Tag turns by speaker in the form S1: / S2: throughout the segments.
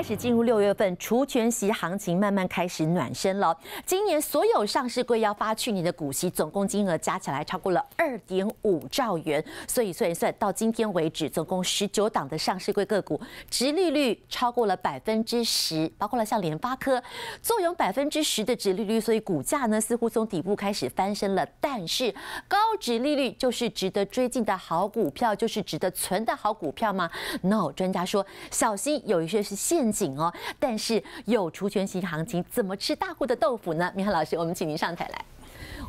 S1: 开始进入六月份，除权息行情慢慢开始暖身了。今年所有上市柜要发去年的股息，总共金额加起来超过了二点五兆元。所以算一算，到今天为止，总共十九档的上市柜个股殖利率超过了百分之十，包括了像联发科，坐拥百分之十的殖利率，所以股价呢似乎从底部开始翻身了。但是高殖利率就是值得追进的好股票，就是值得存的好股票吗？No，专家说小心有一些是现。紧哦，但是有除权型行情，怎么吃大户的豆腐呢？明翰老师，我们请您上台来。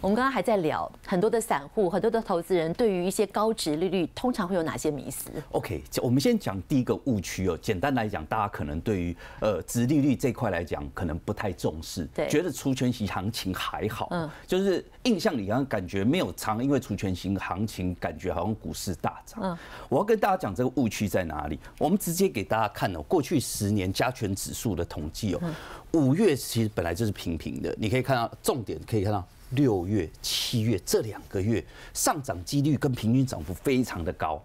S1: 我们刚刚还在聊很多的散户，很多的投资人对于一些高值利率，通常会有哪些迷思
S2: ？OK，我们先讲第一个误区哦。简单来讲，大家可能对于呃值利率这块来讲，可能不太重视，觉得除权型行情还好。嗯，就是印象里像感觉没有长，因为除权型行情感觉好像股市大涨。嗯，我要跟大家讲这个误区在哪里。我们直接给大家看哦，过去十年加权指数的统计哦，五月其实本来就是平平的。你可以看到重点，可以看到。六月、七月这两个月上涨几率跟平均涨幅非常的高。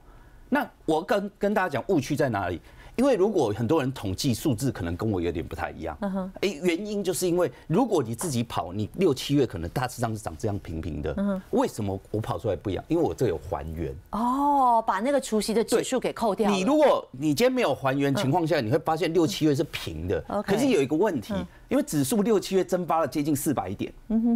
S2: 那我跟跟大家讲误区在哪里？因为如果很多人统计数字，可能跟我有点不太一样。嗯哼。哎，原因就是因为如果你自己跑，你六七月可能大致上是长这样平平的。嗯。为什么我跑出来不一样？因为我这有还原。
S1: 哦，把那个除夕的指数给扣掉。你如
S2: 果你今天没有还原情况下，你会发现六七月是平的。可是有一个问题。因为指数六七月蒸发了接近四百点，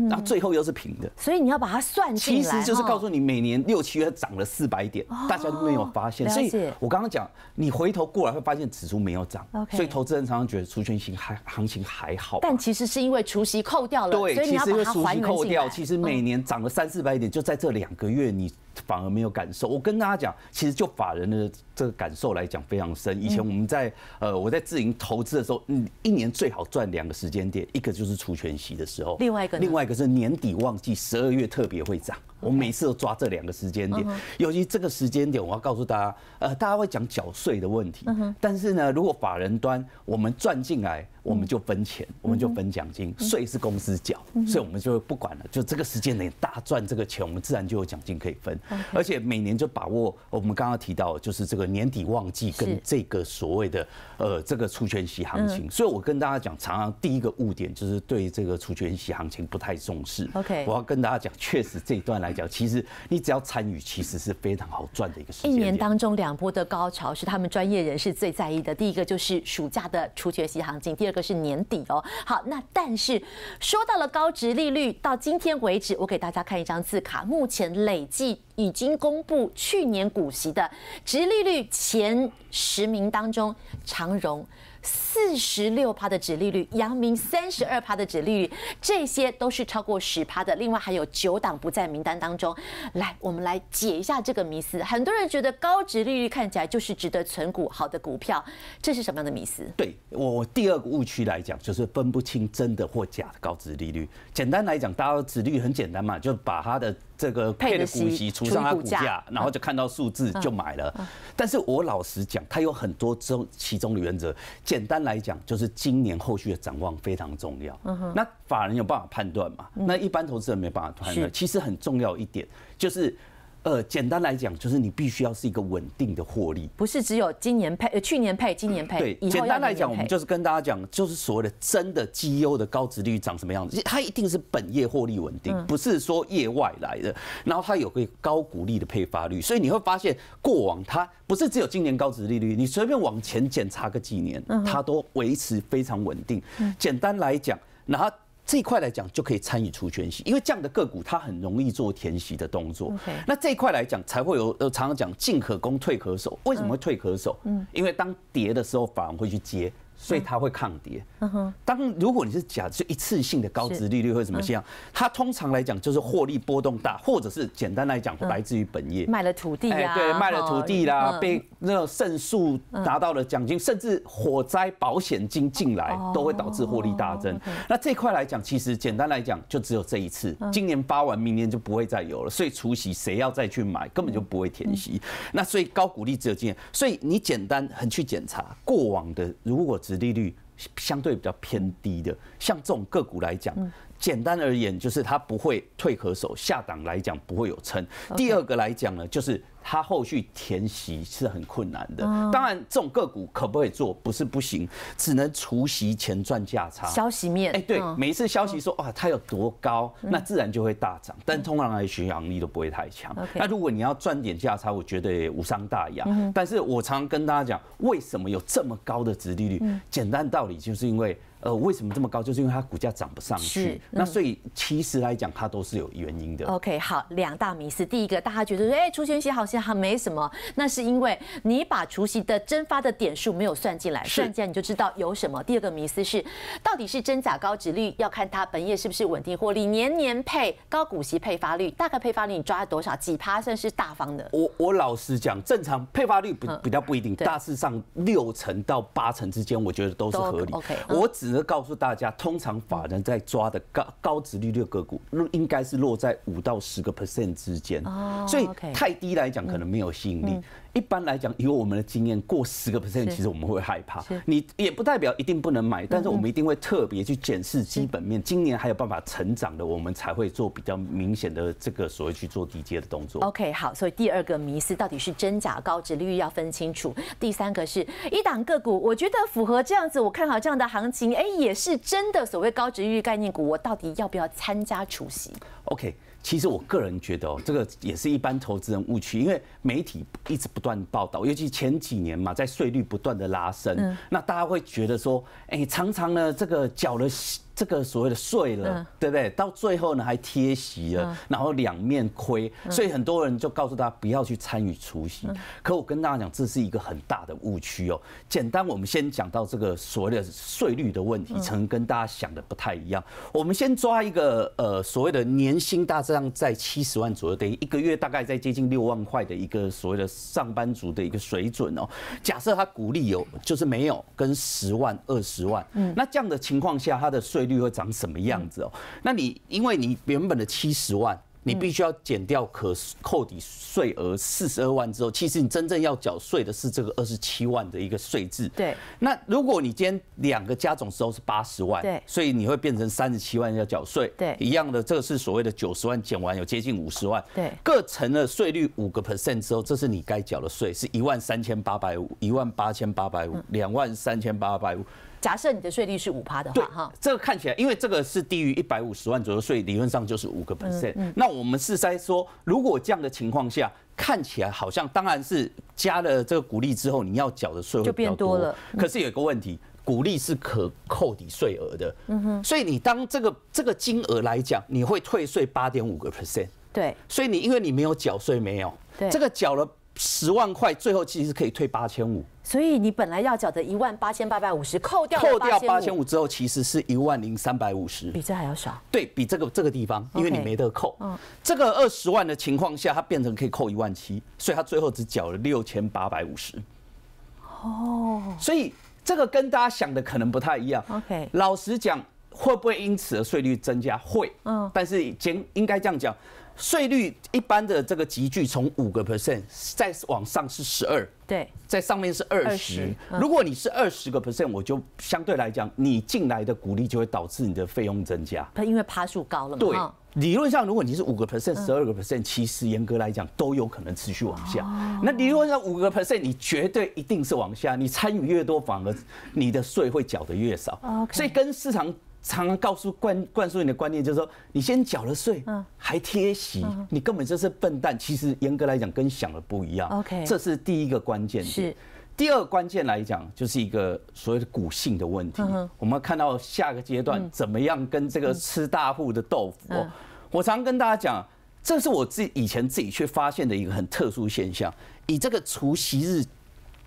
S2: 然后最后又是平的，
S1: 所以你要把它算起来。其实就是告诉
S2: 你，每年六七月涨了四百点，大家都没有发现。所以，我刚刚讲，你回头过来会发现指数没有涨，所以投资人常常觉得除权型还行情还好。但
S1: 其实是因为除息扣掉了，对，其实因为除息扣掉，其实每
S2: 年涨了三四百点，就在这两个月你反而没有感受。我跟大家讲，其实就法人的。这个感受来讲非常深。以前我们在呃，我在自营投资的时候，嗯，一年最好赚两个时间点，一个就是除权息的时候，另外一个，另外一个是年底旺季，十二月特别会涨。我每次都抓这两个时间点，尤其这个时间点，我要告诉大家，呃，大家会讲缴税的问题，但是呢，如果法人端我们赚进来，我们就分钱，我们就分奖金，税是公司缴，所以我们就不管了。就这个时间点大赚这个钱，我们自然就有奖金可以分，而且每年就把握我们刚刚提到，就是这个年底旺季跟这个所谓的呃这个除权息行情。所以我跟大家讲，常常第一个误点就是对这个除权息行情不太重视。OK，我要跟大家讲，确实这一段来。其实你只要参与，其实是非常好赚的一个时间。
S1: 一年当中两波的高潮是他们专业人士最在意的，第一个就是暑假的初学习行情，第二个是年底哦。好，那但是说到了高值利率，到今天为止，我给大家看一张字卡，目前累计已经公布去年股息的值利率前十名当中，长荣。四十六趴的指利率，阳明三十二趴的指利率，这些都是超过十趴的。另外还有九档不在名单当中。来，我们来解一下这个迷思。很多人觉得高值利率看起来就是值得存股好的股票，这是什么样的迷思？
S2: 对我第二个误区来讲，就是分不清真的或假的高值利率。简单来讲，大家指率很简单嘛，就把它的。这个配的股息除上它股价，然后就看到数字就买了。但是我老实讲，它有很多中其中的原则。简单来讲，就是今年后续的展望非常重要。那法人有办法判断嘛？那一般投资人没办法判断。其实很重要一点就是。呃，简单来讲，就是你必须要是一个稳定的获利，
S1: 不是只有今年配，呃，去年配，今年配。对，简单来讲，我们就是
S2: 跟大家讲，就是所谓的真的绩优的高值利率长什么样子，它一定是本业获利稳定，不是说业外来的，然后它有个高股利的配发率，所以你会发现过往它不是只有今年高值利率，你随便往前检查个几年，它都维持非常稳定。简单来讲，那。这一块来讲就可以参与出圈息，因为这样的个股它很容易做填息的动作。那这一块来讲才会有，常常讲进可攻退可守。为什么会退可守？嗯，因为当跌的时候反而会去接。所以它会抗跌。嗯哼。当如果你是假设一次性的高值利率或什么现象，它通常来讲就是获利波动大，或者是简单来讲来自于本业卖
S1: 了土地啊，对，卖了土地啦，被
S2: 那胜诉拿到了奖金，甚至火灾保险金进来都会导致获利大增。那这块来讲，其实简单来讲就只有这一次，今年发完，明年就不会再有了。所以除夕谁要再去买，根本就不会填息。那所以高股利只有今年。所以你简单很去检查过往的，如果。殖利率相对比较偏低的，像这种个股来讲。简单而言，就是他不会退可守，下档来讲不会有撑。第二个来讲呢，就是他后续填息是很困难的。当然，这种个股可不可以做，不是不行，只能除息前赚价差。消
S1: 息面，哎，对，
S2: 每一次消息说哇，它有多高，那自然就会大涨，但通常来巡引力都不会太强。那如果你要赚点价差，我觉得也无伤大雅。但是我常常跟大家讲，为什么有这么高的殖利率？简单道理就是因为。呃，为什么这么高？就是因为它股价涨不上去。那所以其实来讲，它都是有原因的。
S1: OK，好，两大迷思。第一个，大家觉得说，哎，除夕息好像还没什么，那是因为你把除夕的蒸发的点数没有算进来。算进来你就知道有什么。第二个迷思是，到底是真假高值率，要看它本业是不是稳定获利，年年配高股息配发率，大概配发率你抓多少？几趴算是大方的？
S2: 我我老实讲，正常配发率不比较不一定，大致上六成到八成之间，我觉得都是合理。OK，我只。只是告诉大家，通常法人在抓的高高值利率个股，应该是落在五到十个 percent 之间，所以太低来讲可能没有吸引力。一般来讲，以我们的经验，过十个 percent，其实我们会害怕。你也不代表一定不能买，但是我们一定会特别去检视基本面。今年还有办法成长的，我们才会做比较明显的这个所谓去做低阶的动作。
S1: OK，好，所以第二个迷思到底是真假高值利率要分清楚。第三个是一档个股，我觉得符合这样子，我看好这样的行情，哎，也是真的所谓高值率概念股，我到底要不要参加出席
S2: ？OK。其实我个人觉得哦，这个也是一般投资人误区，因为媒体一直不断报道，尤其前几年嘛，在税率不断的拉升，那大家会觉得说，哎，常常呢这个缴了。这个所谓的税了，对不对？到最后呢还贴席了，然后两面亏，所以很多人就告诉他不要去参与除夕。可我跟大家讲，这是一个很大的误区哦。简单，我们先讲到这个所谓的税率的问题，曾跟大家想的不太一样。我们先抓一个呃所谓的年薪，大致上在七十万左右，等于一个月大概在接近六万块的一个所谓的上班族的一个水准哦。假设他鼓励有就是没有跟十万二十万，那这样的情况下，他的税。率会长什么样子哦？那你因为你原本的七十万，你必须要减掉可扣抵税额四十二万之后，其实你真正要缴税的是这个二十七万的一个税制。对，那如果你今天两个加总之后是八十万，对，所以你会变成三十七万要缴税。对，一样的，这个是所谓的九十万减完有接近五十万，对，各乘了税率五个 percent 之后，这是你该缴的税，是一万三千八百五，一万八千八百五，两万三千八百五。
S1: 假设你的税率是五趴的话，哈，
S2: 这个看起来，因为这个是低于一百五十万左右税，理论上就是五个 percent。那我们是在说，如果样的情况下，看起来好像当然是加了这个鼓励之后，你要缴的税会比较多。可是有一个问题，鼓励是可扣抵税额的，嗯哼。所以你当这个这个金额来讲，你会退税八点五个 percent。对。所以你因为你没有缴税，没有，对，这个缴了十万块，最后其实可以退八千五。
S1: 所以你本来要缴的一万八千八百五
S2: 十，扣掉扣掉八千五之后，其实是一万零三百五十，比这还要少。对比这个这个地方，因为你没得扣，嗯，这个二十万的情况下，它变成可以扣一万七，所以它最后只缴了六千八百五十。哦，所以这个跟大家想的可能不太一样。OK，老实讲。会不会因此而税率增加？会，嗯，但是减应该这样讲，税率一般的这个集聚从五个 percent 再往上是十二，对，在上面是二十。如果你是二十个 percent，我就相对来讲，你进来的鼓励就会导致你的费用增加。它
S1: 因为爬数高了嘛。对，
S2: 理论上如果你是五个 percent、十二个 percent，其实严格来讲都有可能持续往下。那理论上五个 percent 你绝对一定是往下，你参与越多反而你的税会缴的越少。OK，所以跟市场。常常告诉灌灌输你的观念，就是说你先缴了税，还贴息，你根本就是笨蛋。其实严格来讲，跟想的不一样。OK，这是第一个关键。是，第二关键来讲，就是一个所谓的骨性的问题。我们看到下个阶段怎么样跟这个吃大户的豆腐。我常跟大家讲，这是我自己以前自己去发现的一个很特殊现象。以这个除夕日。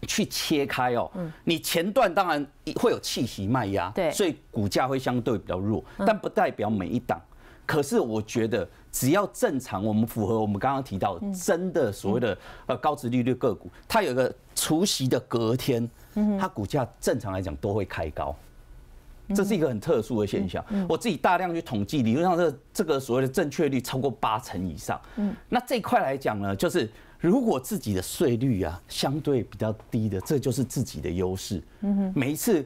S2: 去切开哦，嗯，你前段当然会有气息卖压，对，所以股价会相对比较弱，但不代表每一档。可是我觉得，只要正常，我们符合我们刚刚提到真的所谓的呃高值利率个股，它有一个除夕的隔天，它股价正常来讲都会开高，这是一个很特殊的现象。我自己大量去统计，理论上这这个所谓的正确率超过八成以上。嗯，那这一块来讲呢，就是。如果自己的税率啊相对比较低的，这就是自己的优势。嗯哼，每一次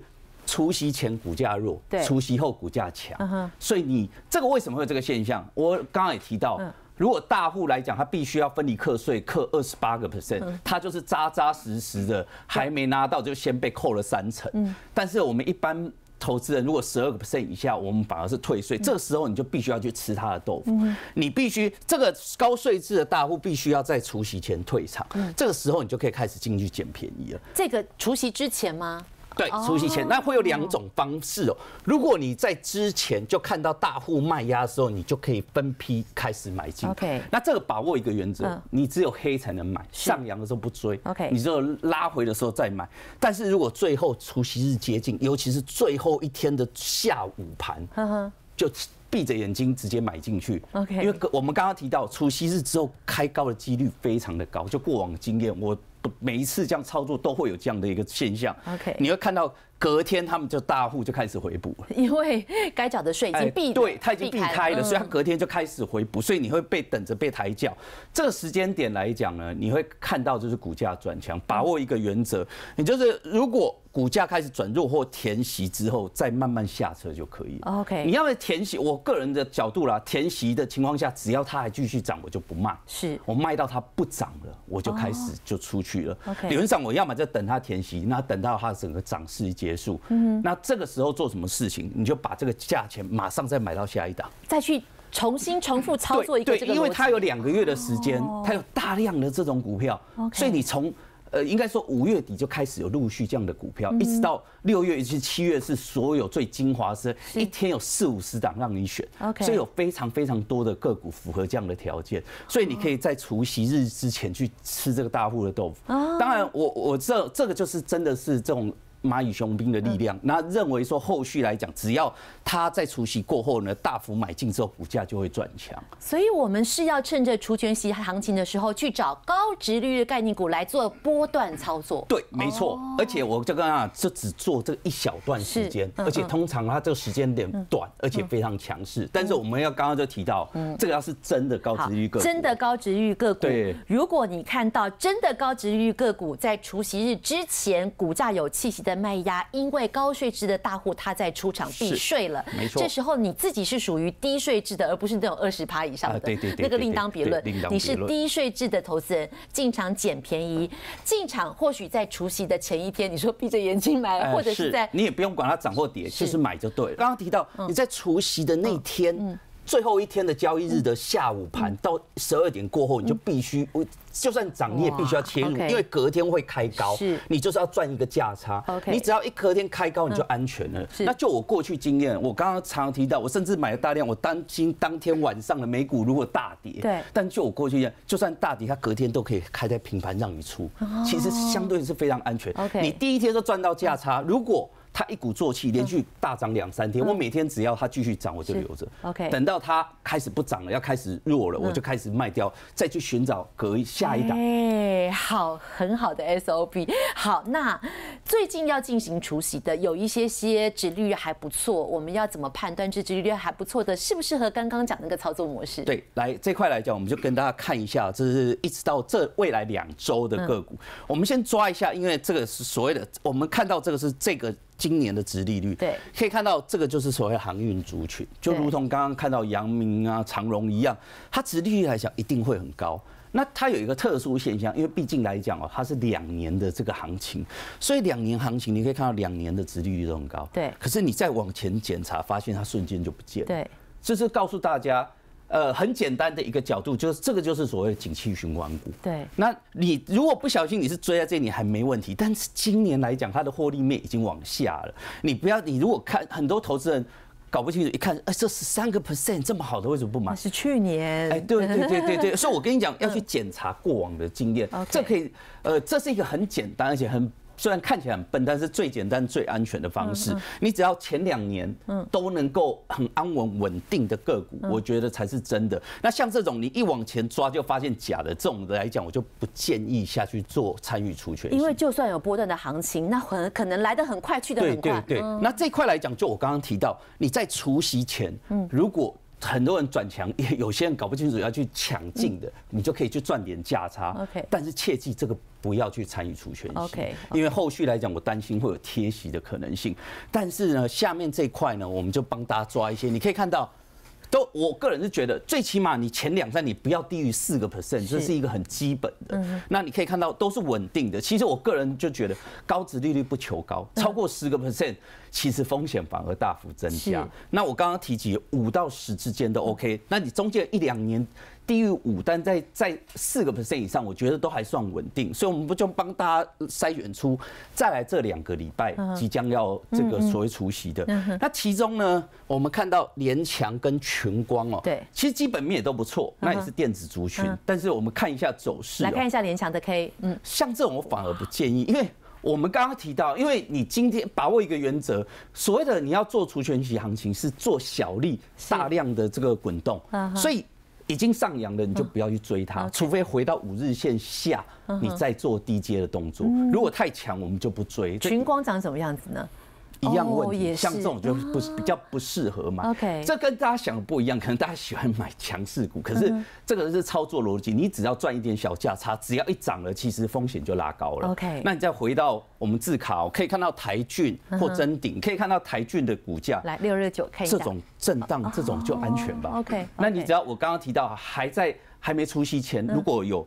S2: 除夕前股价弱，对，除夕后股价强。嗯哼，所以你这个为什么会这个现象？我刚刚也提到，如果大户来讲，他必须要分离课税，课二十八个 percent，他就是扎扎实实的，还没拿到就先被扣了三成。嗯，但是我们一般。投资人如果十二个 percent 以下，我们反而是退税。这个时候你就必须要去吃他的豆腐，你必须这个高税制的大户必须要在除夕前退场。这个时候你就可以开始进去捡便宜了。
S1: 这个除夕之前吗？对，除夕前
S2: 那会有两种方式哦。如果你在之前就看到大户卖压的时候，你就可以分批开始买进。OK，那这个把握一个原则，你只有黑才能买，上扬的时候不追。OK，你只有拉回的时候再买。但是如果最后除夕日接近，尤其是最后一天的下午盘，就闭着眼睛直接买进去。OK，因为我们刚刚提到，除夕日之后开高的几率非常的高，就过往经验我。不，每一次这样操作都会有这样的一个现象。OK，你会看到隔天他们就大户就开始回补，
S1: 因为该缴的税已经避对，他已经避开了，所以他
S2: 隔天就开始回补，所以你会被等着被抬轿。这个时间点来讲呢，你会看到就是股价转强。把握一个原则，你就是如果股价开始转弱或填息之后，再慢慢下车就可以。OK，你要不要填息，我个人的角度啦，填息的情况下，只要它还继续涨，我就不卖。是我卖到它不涨了，我就开始就出。去了，理论上我要么在等它填息，那等到它整个涨势结束，嗯、那这个时候做什么事情？你就把这个价钱马上再买到下一档，再去重新
S1: 重复操作一个这个。对，因为它
S2: 有两个月的时间，它有大量的这种股票，所以你从。呃，应该说五月底就开始有陆续这样的股票，一直到六月以及七月是所有最精华的，一天有四五十档让你选，所以有非常非常多的个股符合这样的条件，所以你可以在除夕日之前去吃这个大户的豆腐。当然，我我这这个就是真的是这种。蚂蚁雄兵的力量，那认为说后续来讲，只要他在除夕过后呢，大幅买进之后，股价就会转强。
S1: 所以我们是要趁着除权息行情的时候，去找高值率的概念股来做波段操作。
S2: 对，没错。而且我就刚刚讲，就只做这一小段时间，而且通常它这个时间点短，而且非常强势。但是我们要刚刚就提到，这个要是真的高值率个股，真
S1: 的高值率个股。对，如果你看到真的高值率个股在除息日之前股价有气息的。卖压，因为高税制的大户他在出场避税了。没错，这时候你自己是属于低税制的，而不是那种二十趴以上的。对对对，那个另当别论。你是低税制的投资人，进场捡便宜。进场或许在除夕的前一天，你说闭着眼睛买，或者是在你
S2: 也不用管它涨或跌，就是买就对了。刚刚提到你在除夕的那天。最后一天的交易日的下午盘到十二点过后，你就必须，就算涨你也必须要切入，因为隔天会开高，你就是要赚一个价差。你只要一隔天开高，你就安全了。那就我过去经验，我刚刚常提到，我甚至买了大量，我担心当天晚上的美股如果大跌，对。但就我过去一样，就算大跌，它隔天都可以开在平盘让你出，其实相对是非常安全。你第一天都赚到价差，如果。它一鼓作气，连续大涨两三天，我每天只要它继续涨，我就留着。OK，等到它开始不涨了，要开始弱了，我就开始卖掉，再去寻找隔下一档。哎，
S1: 好，很好的 SOP。好，那最近要进行除息的，有一些些指率还不错，我们要怎么判断这指率还不错的是不适合刚刚讲那
S2: 个操作模式？对，来这块来讲，我们就跟大家看一下，这是一直到这未来两周的个股，我们先抓一下，因为这个是所谓的，我们看到这个是这个。今年的值利率，对，可以看到这个就是所谓航运族群，就如同刚刚看到阳明啊、长荣一样，它值利率来讲一定会很高。那它有一个特殊现象，因为毕竟来讲哦，它是两年的这个行情，所以两年行情你可以看到两年的值利率都很高，对。可是你再往前检查，发现它瞬间就不见了，对。这是告诉大家。呃，很简单的一个角度，就是这个就是所谓的景气循环股。对，那你如果不小心，你是追在这里还没问题。但是今年来讲，它的获利面已经往下了。你不要，你如果看很多投资人搞不清楚，一看，哎，这是三个 percent，这么好的为什么不买？是去年。哎，对对对对对。所以，我跟你讲，要去检查过往的经验。这可以，呃，这是一个很简单而且很。虽然看起来很笨，但是最简单、最安全的方式，你只要前两年都能够很安稳、稳定的个股，我觉得才是真的。那像这种你一往前抓就发现假的，这种来讲，我就不建议下去做参与除权。因
S1: 为就算有波段的行情，那很可能来的很快，去的很快。对对对。那
S2: 这块来讲，就我刚刚提到，你在除夕前，如果。很多人转也有些人搞不清楚，要去抢进的，你就可以去赚点价差。但是切记这个不要去参与除权息，因为后续来讲我担心会有贴息的可能性。但是呢，下面这块呢，我们就帮大家抓一些。你可以看到，都我个人是觉得，最起码你前两站你不要低于四个 percent，这是一个很基本的。那你可以看到都是稳定的。其实我个人就觉得，高值利率不求高，超过四个 percent。其实风险反而大幅增加。那我刚刚提及五到十之间都 OK，那你中间一两年低于五，但在在四个 percent 以上，我觉得都还算稳定。所以，我们不就帮大家筛选出再来这两个礼拜即将要这个所谓除夕的。那其中呢，我们看到联强跟群光哦，对，其实基本面也都不错，那也是电子族群。但是我们看一下走势，来看一
S1: 下联强的 K，
S2: 嗯，像这种我反而不建议，因为。我们刚刚提到，因为你今天把握一个原则，所谓的你要做除权息行情，是做小利大量的这个滚动。所以已经上扬了，你就不要去追它，除非回到五日线下，你再做低阶的动作。如果太强，我们就不追。群光长什么样子呢？一样问题，像这种就不是、比较不适合嘛。这跟大家想的不一样，可能大家喜欢买强势股，可是这个是操作逻辑，你只要赚一点小价差，只要一涨了，其实风险就拉高了。OK，那你再回到我们自考，可以看到台骏或真鼎，可以看到台骏的股价来六六九，这种震荡，这种就安全吧。OK，那你只要我刚刚提到还在还没出息前，如果有。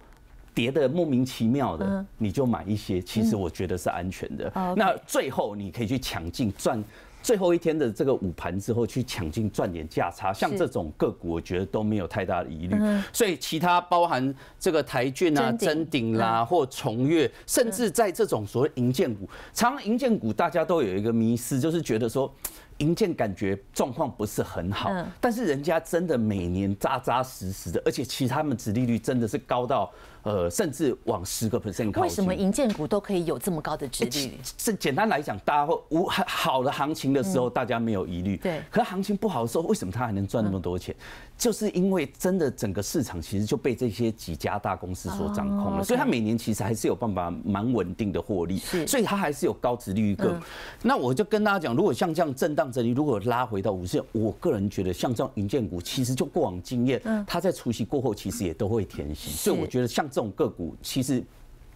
S2: 跌的莫名其妙的，你就买一些，其实我觉得是安全的。那最后你可以去抢进赚，最后一天的这个午盘之后去抢进赚点价差。像这种个股，我觉得都没有太大的疑虑。所以其他包含这个台券啊、增顶啦或重越，甚至在这种所谓银建股，常常银建股大家都有一个迷思，就是觉得说。银建感觉状况不是很好，但是人家真的每年扎扎实实的，而且其他们殖利率真的是高到，呃，甚至往十个 percent。为什么
S1: 银建股都可以有这么高的殖利率？
S2: 这简单来讲，大家无好的行情的时候，大家没有疑虑。对。可行情不好的时候，为什么他还能赚那么多钱？就是因为真的整个市场其实就被这些几家大公司所掌控了，所以它每年其实还是有办法蛮稳定的获利，所以它还是有高值率个那我就跟大家讲，如果像这样震荡整理，如果拉回到五十，我个人觉得像这种银建股，其实就过往经验，它在除夕过后其实也都会填息，所以我觉得像这种个股，其实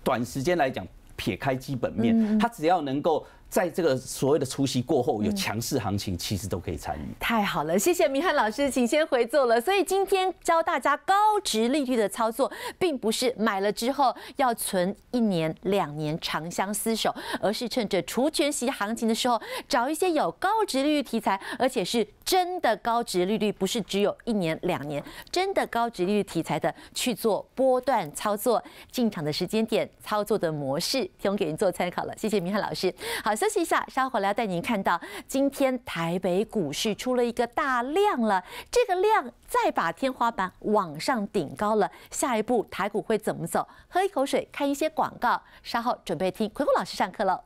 S2: 短时间来讲，撇开基本面，它只要能够。在这个所谓的除夕过后有强势行情，其实都可以参与。
S1: 太好了，谢谢明翰老师，请先回座了。所以今天教大家高值利率的操作，并不是买了之后要存一年两年长相厮守，而是趁着除权息行情的时候，找一些有高值利率题材，而且是真的高值利率，不是只有一年两年，真的高值利率题材的去做波段操作。进场的时间点、操作的模式，提供给您做参考了。谢谢明翰老师，好。休息一下，稍后来带您看到今天台北股市出了一个大量了，这个量再把天花板往上顶高了，下一步台股会怎么走？喝一口水，看一些广告，稍后准备听葵葵老师上课了。